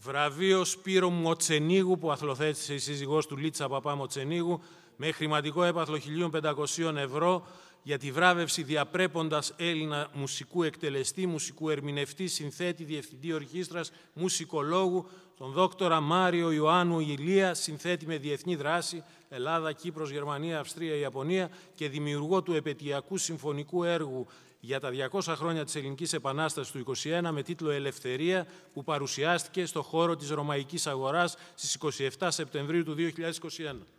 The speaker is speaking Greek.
βραβείο Σπύρο Μοτσενίγου που αθλοθέτησε η σύζυγός του Λίτσα Παπά Μοτσενίγου με χρηματικό έπαθλο 1.500 ευρώ για τη βράβευση διαπρέποντας Έλληνα μουσικού εκτελεστή, μουσικού ερμηνευτή, συνθέτη, διευθυντή ορχήστρας, μουσικολόγου, τον δόκτορα Μάριο Ιωάννου Ηλία, συνθέτη με διεθνή δράση, Ελλάδα, Κύπρος, Γερμανία, Αυστρία, Ιαπωνία και δημιουργό του επαιτειακού συμφωνικού έργου για τα 200 χρόνια της Ελληνικής Επανάστασης του 21 με τίτλο «Ελευθερία» που παρουσιάστηκε στο χώρο της Ρωμαϊκής Αγοράς στις 27 Σεπτεμβρίου του 2021.